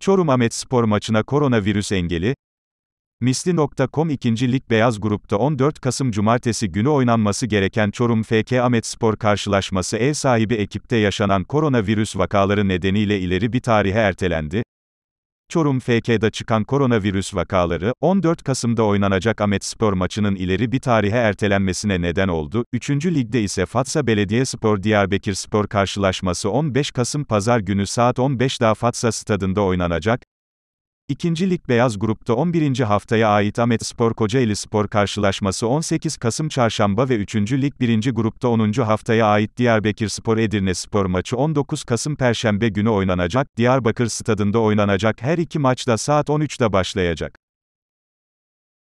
Çorum Amet Spor maçına koronavirüs engeli, Misli.com 2. Lig Beyaz Grup'ta 14 Kasım Cumartesi günü oynanması gereken Çorum FK Amet Spor karşılaşması ev sahibi ekipte yaşanan koronavirüs vakaları nedeniyle ileri bir tarihe ertelendi. Çorum FK'da çıkan koronavirüs vakaları, 14 Kasım'da oynanacak Ahmet Spor maçının ileri bir tarihe ertelenmesine neden oldu. 3. Lig'de ise Fatsa Belediyespor Diyarbakır Spor karşılaşması 15 Kasım Pazar günü saat 15'da Fatsa Stadında oynanacak. İkinci Lig Beyaz Grup'ta 11. haftaya ait Ahmet Spor Kocaeli Spor karşılaşması 18 Kasım Çarşamba ve 3. Lig 1. Grup'ta 10. haftaya ait Diyarbakır Spor Edirne Spor maçı 19 Kasım Perşembe günü oynanacak, Diyarbakır Stadında oynanacak her iki maçta saat 13'te başlayacak.